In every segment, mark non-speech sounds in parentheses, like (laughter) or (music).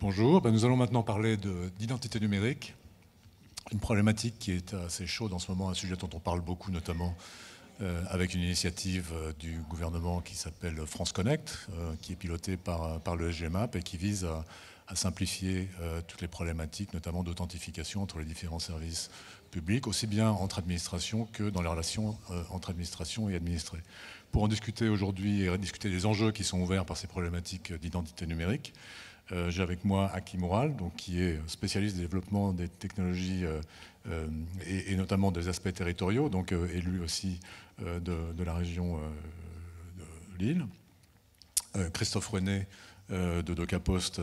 Bonjour, ben, nous allons maintenant parler d'identité numérique, une problématique qui est assez chaude en ce moment, un sujet dont on parle beaucoup notamment euh, avec une initiative euh, du gouvernement qui s'appelle France Connect, euh, qui est pilotée par, le SGMAP et qui vise à, simplifier toutes les problématiques, notamment d'authentification entre les différents services publics, aussi bien entre administrations que dans les relations entre administrations et administrés. Pour en discuter aujourd'hui et discuter des enjeux qui sont ouverts par ces problématiques d'identité numérique, euh, j'ai avec moi Aki Moral, donc, qui est spécialiste du développement des technologies euh, euh, et, notamment des aspects territoriaux, donc élu aussi de, la région de Lille. Christophe René de Docaposte,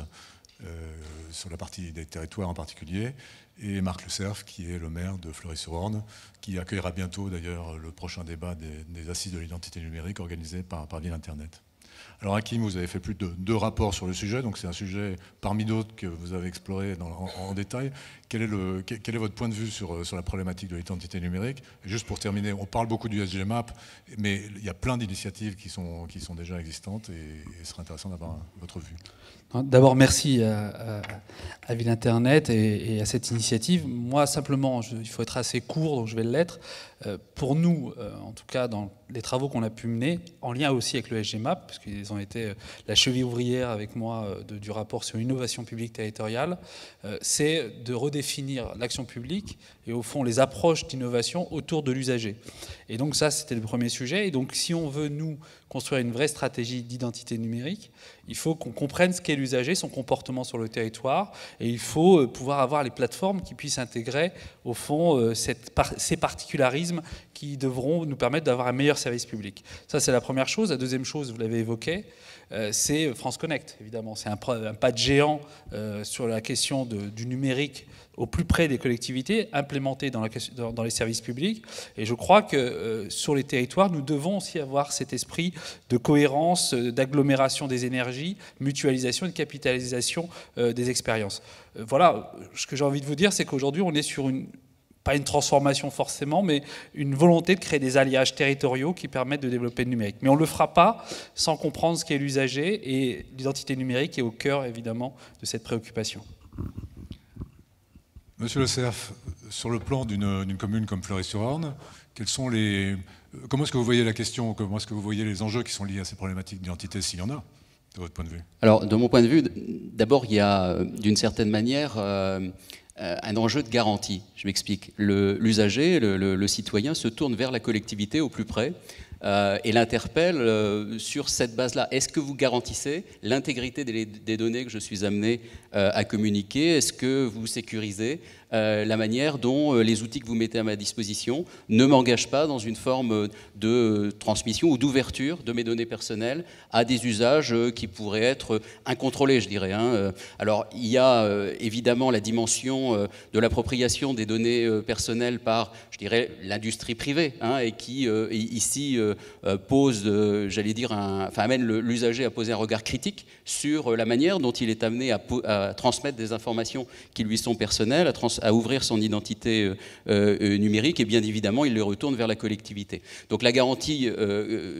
sur la partie des territoires en particulier, et Marc Le Cerf, qui est le maire de Fleury-sur-Orne, qui accueillera bientôt d'ailleurs le prochain débat des, assises de l'identité numérique organisé par, par Ville Internet. Alors Hakim, vous avez fait plus de deux rapports sur le sujet, donc c'est un sujet parmi d'autres que vous avez exploré en, détail. Quel est, quel est, votre point de vue sur, euh, la problématique de l'identité numérique Juste pour terminer, on parle beaucoup du SGMAP, mais il y a plein d'initiatives qui sont, qui sont, déjà existantes et, il serait intéressant d'avoir votre vue. D'abord, merci à, Ville Internet et, à cette initiative. Moi, simplement, il faut être assez court, donc je vais l'être. Euh, pour nous, euh, en tout cas dans le les travaux qu'on a pu mener, en lien aussi avec le SGMAP, parce qu'ils ont été euh, la cheville ouvrière avec moi euh, du rapport sur l'innovation publique territoriale, euh, c'est de redéfinir l'action publique et au fond les approches d'innovation autour de l'usager. Et donc ça, c'était le premier sujet. Et donc si on veut, nous, construire une vraie stratégie d'identité numérique, il faut qu'on comprenne ce qu'est l'usager, son comportement sur le territoire, et il faut pouvoir avoir les plateformes qui puissent intégrer, au fond, ces particularismes qui devront nous permettre d'avoir un meilleur service public. Ça, c'est la première chose. La deuxième chose, vous l'avez évoqué, euh, c'est France Connect, évidemment. C'est un, pas de géant euh, sur la question du numérique au plus près des collectivités, implémenté dans, les services publics. Et je crois que euh, sur les territoires, nous devons aussi avoir cet esprit de cohérence, d'agglomération des énergies, mutualisation et de capitalisation des expériences. voilà, ce que j'ai envie de vous dire, c'est qu'aujourd'hui, on est sur une pas une transformation forcément, mais une volonté de créer des alliages territoriaux qui permettent de développer le numérique. Mais on ne le fera pas sans comprendre ce qu'est l'usager et l'identité numérique est au cœur évidemment de cette préoccupation. Monsieur Le Cerf, sur le plan d'une commune comme Fleury-sur-Orne, quels sont les, Comment est-ce que vous voyez la question Comment est-ce que vous voyez les enjeux qui sont liés à ces problématiques d'identité, s'il y en a, de votre point de vue Alors, de mon point de vue, d'abord, il y a, euh, d'une certaine manière, euh, euh, un enjeu de garantie. Je m'explique. L'usager, le, citoyen se tourne vers la collectivité au plus près euh, et l'interpelle euh, sur cette base-là. Est-ce que vous garantissez l'intégrité des, données que je suis amené euh, à communiquer Est-ce que vous sécurisez la manière dont les outils que vous mettez à ma disposition ne m'engagent pas dans une forme de transmission ou d'ouverture de mes données personnelles à des usages qui pourraient être incontrôlés, je dirais. Hein? Alors, il y a évidemment la dimension de l'appropriation des données personnelles par, je dirais, l'industrie privée, hein, et qui, ici, euh, pose, euh, j'allais dire, amène l'usager à poser un regard critique sur euh, la manière dont il est amené à, transmettre des informations qui lui sont personnelles, à, ouvrir son identité numérique, et bien évidemment, il le retourne vers la collectivité. Donc la garantie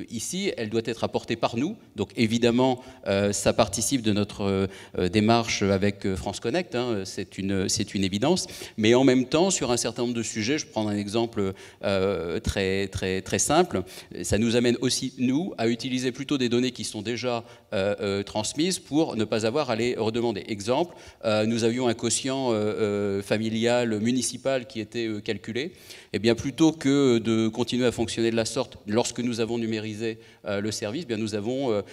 ici, elle doit être apportée par nous. Donc évidemment, ça participe de notre démarche avec France Connect, hein, c'est une, une évidence. Mais en même temps, sur un certain nombre de sujets, je prends un exemple très simple, ça nous amène aussi, nous, à utiliser plutôt des données qui sont déjà euh, euh, transmises pour ne pas avoir à les redemander. Exemple, euh, nous avions un quotient familial municipal qui était calculé. Et eh bien plutôt que de continuer à fonctionner de la sorte lorsque nous avons numérisé le service, eh bien nous avons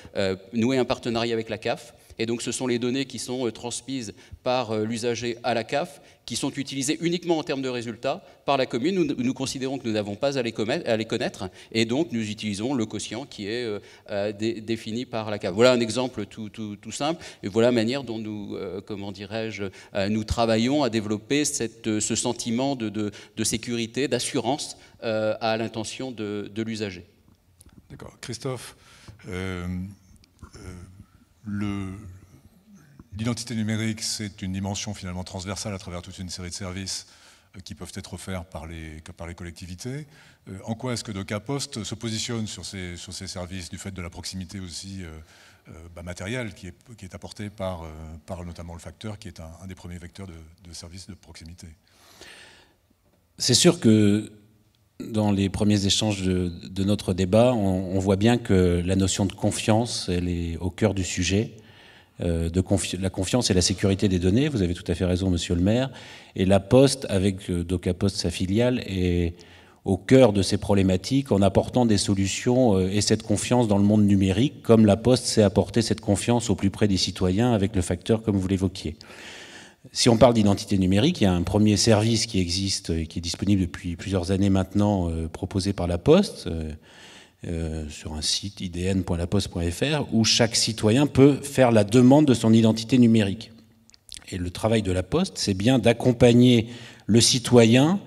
noué un partenariat avec la CAF et donc ce sont les données qui sont euh, transmises par euh, l'usager à la CAF, qui sont utilisées uniquement en termes de résultats par la commune. Nous, considérons que nous n'avons pas à les, connaître, et donc nous utilisons le quotient qui est euh, défini par la CAF. Voilà un exemple tout, simple, et voilà la manière dont nous, comment dirais-je, nous travaillons à développer cette, ce sentiment de, sécurité, d'assurance à l'intention de, de l'usager. D'accord. Christophe, l'identité numérique, c'est une dimension finalement transversale à travers toute une série de services euh, qui peuvent être offerts par les, collectivités. Euh, en quoi est-ce que Doca Post se positionne sur ces, services du fait de la proximité aussi euh, bah, matérielle qui est, apportée par, notamment le facteur qui est un, des premiers vecteurs de, de services de proximité C'est sûr que dans les premiers échanges de, notre débat, on, voit bien que la notion de confiance, elle est au cœur du sujet. Euh, de la confiance et la sécurité des données, vous avez tout à fait raison, monsieur le maire. Et la Poste, avec euh, DocaPost, sa filiale, est au cœur de ces problématiques en apportant des solutions euh, et cette confiance dans le monde numérique, comme la Poste sait apporter cette confiance au plus près des citoyens avec le facteur comme vous l'évoquiez si on parle d'identité numérique, il y a un premier service qui existe et qui est disponible depuis plusieurs années maintenant, euh, proposé par la Poste, euh, euh, sur un site idn.laposte.fr, où chaque citoyen peut faire la demande de son identité numérique. Et le travail de la Poste, c'est bien d'accompagner le citoyen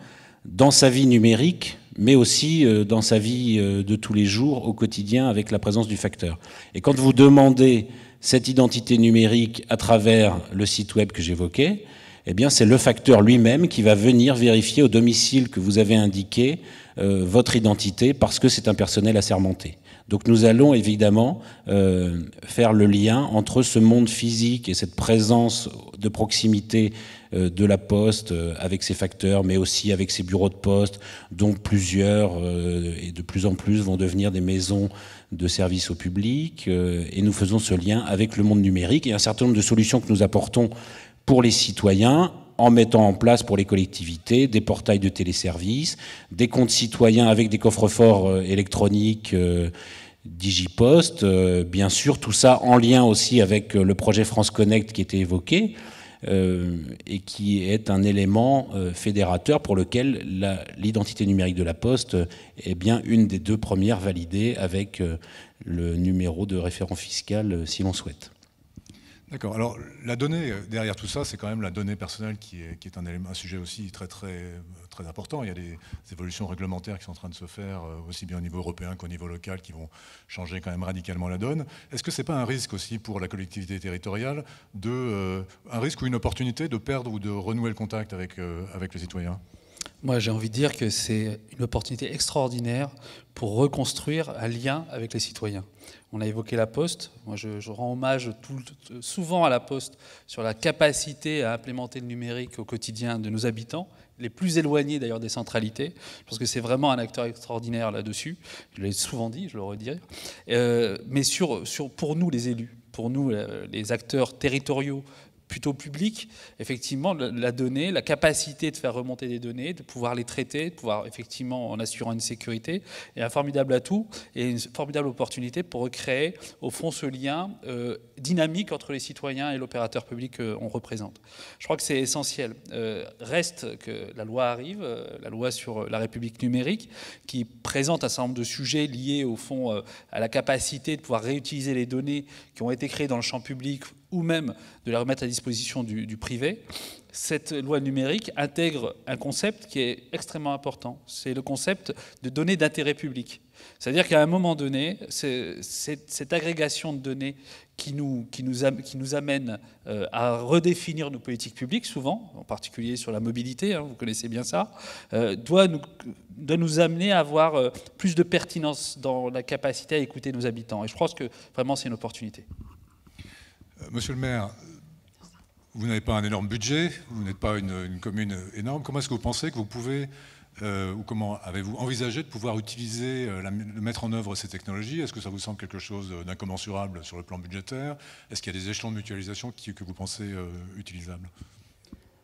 dans sa vie numérique mais aussi euh, dans sa vie euh, de tous les jours, au quotidien, avec la présence du facteur. Et quand vous demandez cette identité numérique à travers le site web que j'évoquais, eh bien, c'est le facteur lui-même qui va venir vérifier au domicile que vous avez indiqué euh, votre identité parce que c'est un personnel assermenté. Donc nous allons évidemment euh, faire le lien entre ce monde physique et cette présence de proximité euh, de la poste euh, avec ses facteurs, mais aussi avec ses bureaux de poste, dont plusieurs et de plus en plus vont devenir des maisons de service au public. et nous faisons ce lien avec le monde numérique et un certain nombre de solutions que nous apportons pour les citoyens en mettant en place pour les collectivités des portails de téléservices, des comptes citoyens avec des coffres-forts euh, électroniques. Euh, digipost, euh, bien sûr, tout ça en lien aussi avec le projet France Connect qui était évoqué et qui est un élément fédérateur pour lequel l'identité numérique de la Poste est bien une des deux premières validées avec le numéro de référent fiscal si l'on souhaite. D'accord. Alors la donnée euh, derrière tout ça, c'est quand même la donnée personnelle qui est, un, un, sujet aussi très très très important. Il y a des, évolutions réglementaires qui sont en train de se faire euh, aussi bien au niveau européen qu'au niveau local, qui vont changer quand même radicalement la donne. Est-ce que n'est pas un risque aussi pour la collectivité territoriale de euh, un risque ou une opportunité de perdre ou de renouer le contact avec les citoyens moi, j'ai envie de dire que c'est une opportunité extraordinaire pour reconstruire un lien avec les citoyens. On a évoqué la Poste. Moi, je, rends hommage souvent à la Poste sur la capacité à implémenter le numérique au quotidien de nos habitants, les plus éloignés d'ailleurs des centralités. Je pense que c'est vraiment un acteur extraordinaire là-dessus. Je l'ai souvent dit, je le redirai. Euh, mais pour nous, les élus, pour nous, euh, les acteurs territoriaux plutôt public, effectivement, la donnée, la capacité de faire remonter des données, de pouvoir les traiter, de pouvoir effectivement, en assurant une sécurité, est un formidable atout et une formidable opportunité pour recréer, au fond, ce lien euh, dynamique entre les citoyens et l'opérateur public qu'on euh, représente. Je crois que c'est essentiel. Euh, reste que la loi arrive, la loi sur la République numérique, qui présente un certain nombre de sujets liés, au fond, à la capacité de pouvoir réutiliser les données qui ont été créées dans le champ public ou même de la remettre à disposition du, privé, cette loi numérique intègre un concept qui est extrêmement important. C'est le concept de données d'intérêt public. C'est-à-dire qu'à un moment donné, cette agrégation de données qui nous, qui nous, qui nous amène euh, à redéfinir nos politiques publiques, souvent, en particulier sur la mobilité, hein, vous connaissez bien ça, euh, doit, nous, nous, amener à avoir euh, plus de pertinence dans la capacité à écouter nos habitants. Et je pense que vraiment c'est une opportunité. Euh, monsieur le maire, vous n'avez pas un énorme budget, vous n'êtes pas une, commune énorme. Comment est-ce que vous pensez que vous pouvez, euh, ou comment avez-vous envisagé de pouvoir utiliser, euh, mettre en œuvre ces technologies Est-ce que ça vous semble quelque chose d'incommensurable sur le plan budgétaire Est-ce qu'il y a des échelons de mutualisation qui, que vous pensez utilisables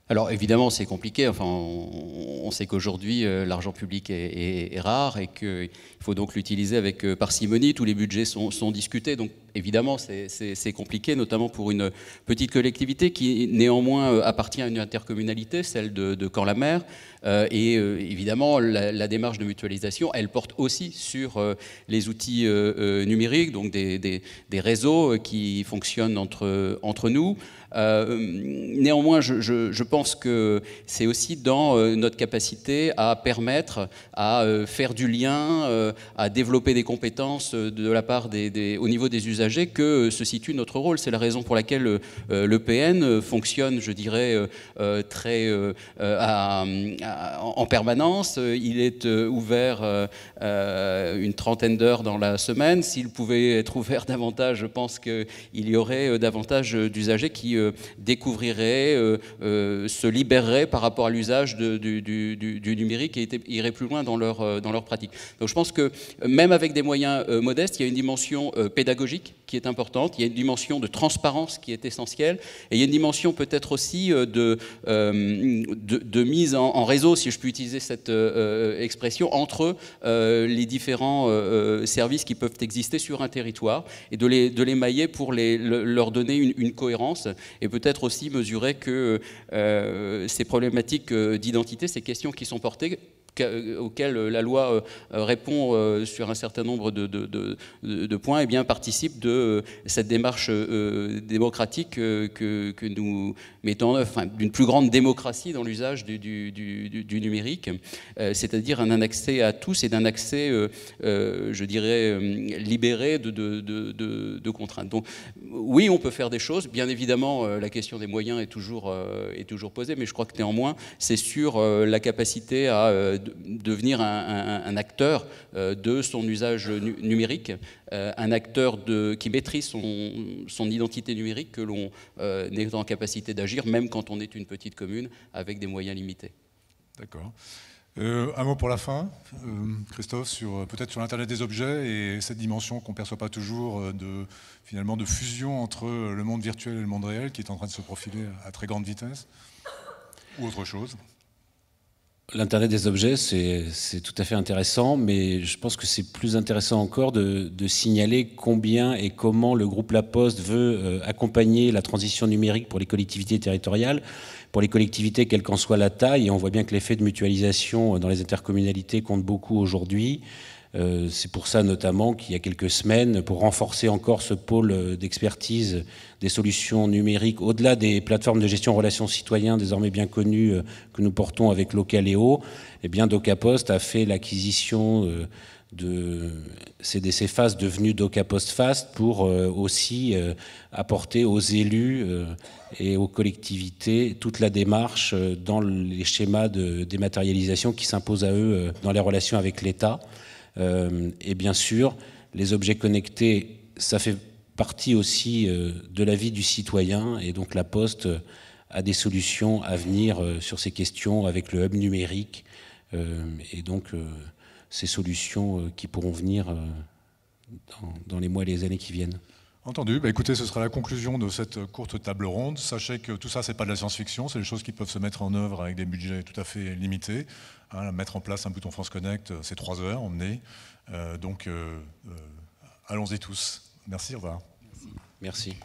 alors évidemment, c'est compliqué. Enfin, on, sait qu'aujourd'hui, euh, l'argent public est, rare et qu'il faut donc l'utiliser avec euh, parcimonie. Tous les budgets sont, discutés. Donc évidemment, c'est compliqué, notamment pour une petite collectivité qui néanmoins euh, appartient à une intercommunalité, celle de, de la mer euh, et euh, évidemment, la, démarche de mutualisation, elle porte aussi sur euh, les outils numériques, donc des, des, réseaux qui fonctionnent entre, entre nous. néanmoins, je, je, pense que c'est aussi dans notre capacité à permettre, à faire du lien, à développer des compétences de la part des, au niveau des usagers que se situe notre rôle. C'est la raison pour laquelle l'EPN fonctionne, je dirais, très à, euh, en permanence. Euh, il est euh, ouvert une trentaine d'heures dans la semaine. S'il pouvait être ouvert (laughs) davantage, je pense qu'il y aurait davantage d'usagers qui découvriraient, se libéreraient par rapport à l'usage du, du, du, numérique et iraient plus loin dans leur, dans leur pratique. Donc je pense que même avec des moyens modestes, il y a une dimension pédagogique qui est importante, il y a une dimension de transparence qui est essentielle, et il y a une dimension peut-être aussi de, de, mise en, en raison si je puis utiliser cette euh, euh, expression, entre euh, les différents services qui peuvent exister sur un territoire et de les, de les mailler pour les, leur donner une cohérence et peut-être aussi mesurer que ces problématiques d'identité, ces questions qui sont portées, auquel euh, euh, la loi euh, répond sur un certain nombre de, points, et eh bien, participe de cette démarche démocratique que, nous mettons en œuvre, d'une plus grande démocratie dans l'usage du, du, numérique, c'est-à-dire un accès à tous et d'un accès, je dirais, libéré de, contraintes. Donc, oui, on peut faire des choses. Bien évidemment, la question des moyens est toujours, est toujours posée, mais je crois que néanmoins, c'est sur la capacité à devenir un, acteur euh, de son usage numérique, euh, un acteur de, qui maîtrise son, identité numérique, que l'on euh, est en capacité d'agir, même quand on est une petite commune avec des moyens limités. D'accord. un mot pour la fin, Christophe, sur peut-être sur l'internet des objets et cette dimension qu'on perçoit pas toujours de finalement de fusion entre le monde virtuel et le monde réel qui est en train de se profiler à très grande vitesse, ou autre chose. L'Internet des objets, c'est tout à fait intéressant, mais je pense que c'est plus intéressant encore de, signaler combien et comment le groupe La Poste veut euh, accompagner la transition numérique pour les collectivités territoriales, pour les collectivités quelle qu'en soit la taille, et on voit bien que l'effet de mutualisation euh, dans les intercommunalités compte beaucoup aujourd'hui. Euh, c'est pour ça notamment qu'il y a quelques semaines, pour renforcer encore ce pôle euh, d'expertise des solutions numériques, au-delà des plateformes de gestion relations citoyens désormais bien connues euh, que nous portons avec Localéo, eh bien DocaPost a fait l'acquisition de CDC Fast devenu DocaPost Fast pour aussi apporter aux élus et aux collectivités toute la démarche dans les schémas de dématérialisation qui s'imposent à eux dans les relations avec l'État. Euh, et bien sûr, les objets connectés, ça fait partie aussi euh, de la vie du citoyen, et donc la Poste euh, a des solutions à venir sur ces questions avec le hub numérique, et donc ces solutions qui pourront venir dans, les mois et les années qui viennent. Entendu. Bah, écoutez, ce sera la conclusion de cette euh, courte table ronde. Sachez que tout ça, ce n'est pas de la science-fiction, c'est des choses qui peuvent se mettre en œuvre avec des budgets tout à fait limités. Hein, mettre en place un bouton France Connect, euh, c'est trois heures, emmener. Euh, donc, allons-y tous. Merci, au revoir. Merci.